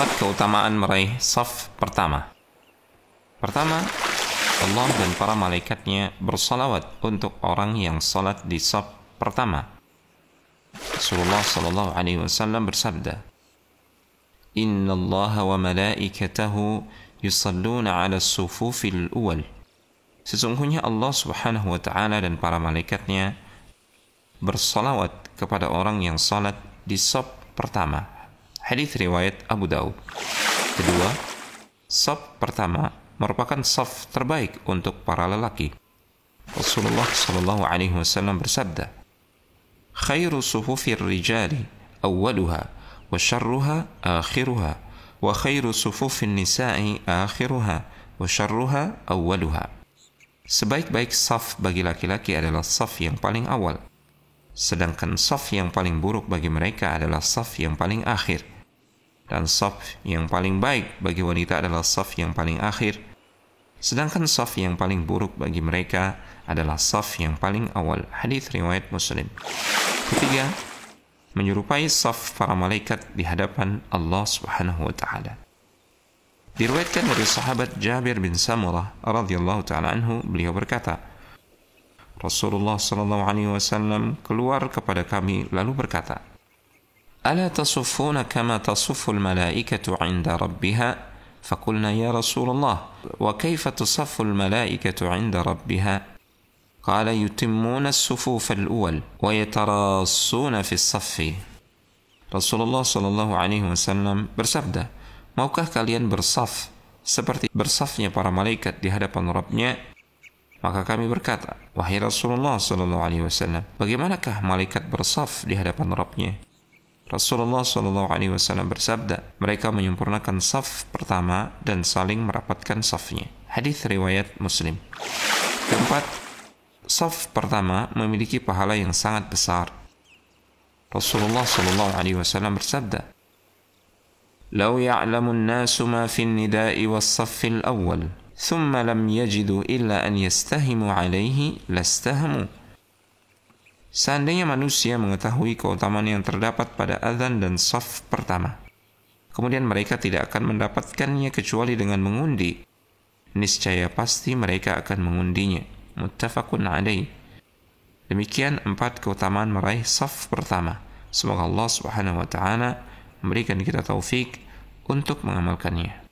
Empat keutamaan meraih saf pertama. Pertama, Allah dan para malaikatnya bersalawat untuk orang yang salat di saf pertama. Rasulullah Shallallahu Alaihi Wasallam bersabda, Inna Allah wa malaikatahu yusalluna ala sufufil awal. Sesungguhnya Allah Subhanahu wa taala dan para malaikatnya bersalawat kepada orang yang salat di saf pertama Hadis riwayat Abu Daud. Kedua, saf pertama merupakan saf terbaik untuk para lelaki. Rasulullah Shallallahu Alaihi Wasallam bersabda, "Khairu sufufir rijali awwaluha, wa sharruha akhiruha, wa khairu sufufin nisa'i akhiruha, wa sharruha awwaluha." Sebaik-baik saf bagi laki-laki adalah saf yang paling awal, sedangkan saf yang paling buruk bagi mereka adalah saf yang paling akhir. Dan saf yang paling baik bagi wanita adalah saf yang paling akhir. Sedangkan saf yang paling buruk bagi mereka adalah saf yang paling awal. Hadis riwayat Muslim. Ketiga, menyerupai saf para malaikat di hadapan Allah Subhanahu wa taala. Diriwayatkan dari sahabat Jabir bin Samurah radhiyallahu taala anhu, beliau berkata, Rasulullah sallallahu alaihi wasallam keluar kepada kami lalu berkata, الا تصفون كما تصف الملائكه عند ربها فقلنا يا رسول الله وكيف تصف الملائكه عند ربها قال يتمون الصفوف الاول ويتراصون في الصف Rasulullah Shallallahu Alaihi Wasallam bersabda, maukah kalian bersaf seperti bersafnya para malaikat di hadapan Rabbnya? Maka kami berkata, wahai Rasulullah Shallallahu Alaihi Wasallam, bagaimanakah malaikat bersaf di hadapan Rabbnya? Rasulullah Shallallahu Alaihi Wasallam bersabda, mereka menyempurnakan saf pertama dan saling merapatkan safnya. Hadis riwayat Muslim. Keempat, saf pertama memiliki pahala yang sangat besar. Rasulullah Shallallahu Alaihi Wasallam bersabda, "Lau ya'lamun nasu ma fi nida'i was saffil awal, thumma lam yajidu illa an yastahimu alaihi lastahamu." Seandainya manusia mengetahui keutamaan yang terdapat pada azan dan saf pertama, kemudian mereka tidak akan mendapatkannya kecuali dengan mengundi. Niscaya pasti mereka akan mengundinya. Muttafaqun alaih. Demikian empat keutamaan meraih saf pertama. Semoga Allah Subhanahu wa taala memberikan kita taufik untuk mengamalkannya.